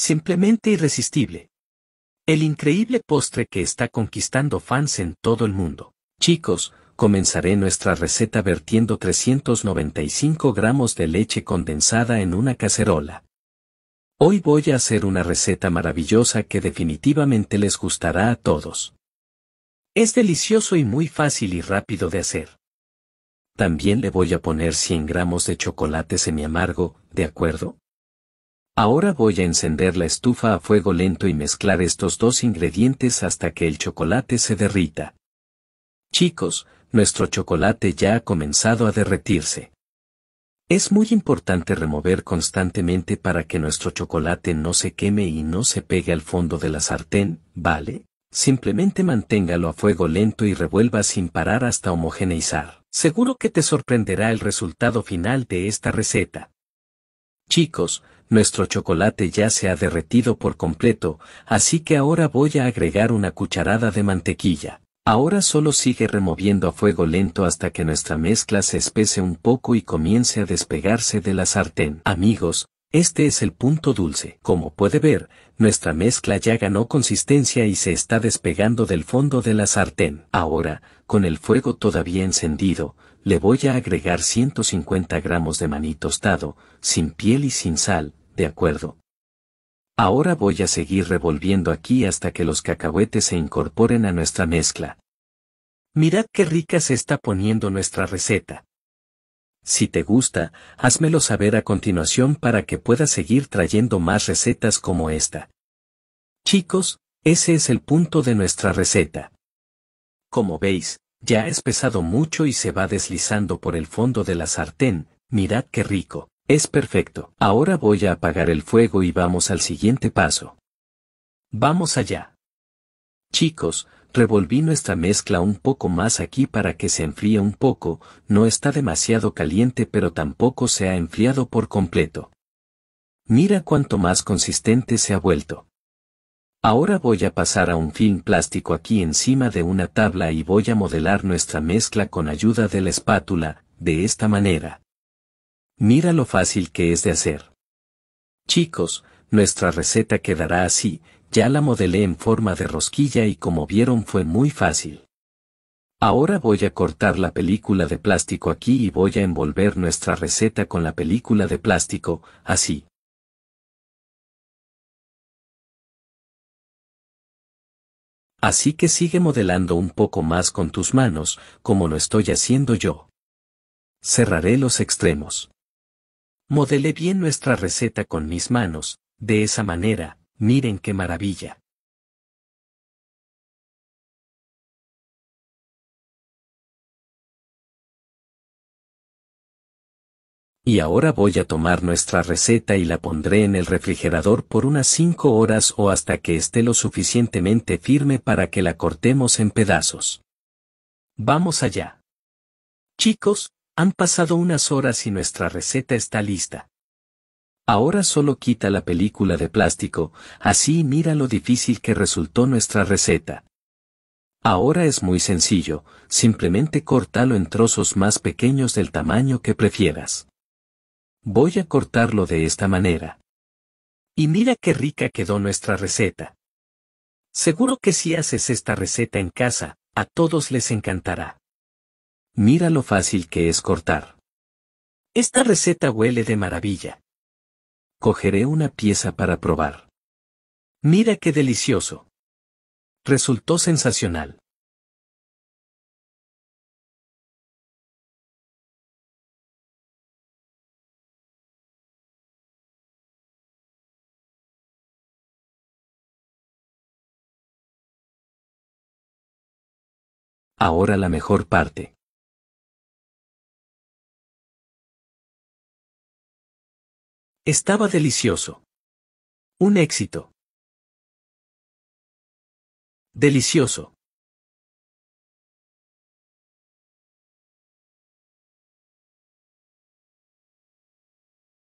Simplemente irresistible. El increíble postre que está conquistando fans en todo el mundo. Chicos, comenzaré nuestra receta vertiendo 395 gramos de leche condensada en una cacerola. Hoy voy a hacer una receta maravillosa que definitivamente les gustará a todos. Es delicioso y muy fácil y rápido de hacer. También le voy a poner 100 gramos de chocolate semi amargo, ¿de acuerdo? Ahora voy a encender la estufa a fuego lento y mezclar estos dos ingredientes hasta que el chocolate se derrita. Chicos, nuestro chocolate ya ha comenzado a derretirse. Es muy importante remover constantemente para que nuestro chocolate no se queme y no se pegue al fondo de la sartén, ¿vale? Simplemente manténgalo a fuego lento y revuelva sin parar hasta homogeneizar. Seguro que te sorprenderá el resultado final de esta receta. Chicos, nuestro chocolate ya se ha derretido por completo, así que ahora voy a agregar una cucharada de mantequilla. Ahora solo sigue removiendo a fuego lento hasta que nuestra mezcla se espese un poco y comience a despegarse de la sartén. Amigos, este es el punto dulce. Como puede ver, nuestra mezcla ya ganó consistencia y se está despegando del fondo de la sartén. Ahora, con el fuego todavía encendido, le voy a agregar 150 gramos de maní tostado, sin piel y sin sal, ¿de acuerdo? Ahora voy a seguir revolviendo aquí hasta que los cacahuetes se incorporen a nuestra mezcla. Mirad qué rica se está poniendo nuestra receta. Si te gusta, házmelo saber a continuación para que pueda seguir trayendo más recetas como esta. Chicos, ese es el punto de nuestra receta. Como veis, ya es pesado mucho y se va deslizando por el fondo de la sartén, mirad qué rico, es perfecto. Ahora voy a apagar el fuego y vamos al siguiente paso. Vamos allá. Chicos, revolví nuestra mezcla un poco más aquí para que se enfríe un poco, no está demasiado caliente pero tampoco se ha enfriado por completo. Mira cuánto más consistente se ha vuelto. Ahora voy a pasar a un film plástico aquí encima de una tabla y voy a modelar nuestra mezcla con ayuda de la espátula, de esta manera. Mira lo fácil que es de hacer. Chicos, nuestra receta quedará así, ya la modelé en forma de rosquilla y como vieron fue muy fácil. Ahora voy a cortar la película de plástico aquí y voy a envolver nuestra receta con la película de plástico, así. Así que sigue modelando un poco más con tus manos, como lo estoy haciendo yo. Cerraré los extremos. Modelé bien nuestra receta con mis manos, de esa manera, miren qué maravilla. Y ahora voy a tomar nuestra receta y la pondré en el refrigerador por unas 5 horas o hasta que esté lo suficientemente firme para que la cortemos en pedazos. Vamos allá. Chicos, han pasado unas horas y nuestra receta está lista. Ahora solo quita la película de plástico, así mira lo difícil que resultó nuestra receta. Ahora es muy sencillo, simplemente córtalo en trozos más pequeños del tamaño que prefieras. Voy a cortarlo de esta manera. Y mira qué rica quedó nuestra receta. Seguro que si haces esta receta en casa, a todos les encantará. Mira lo fácil que es cortar. Esta receta huele de maravilla. Cogeré una pieza para probar. Mira qué delicioso. Resultó sensacional. Ahora la mejor parte. Estaba delicioso. Un éxito. Delicioso.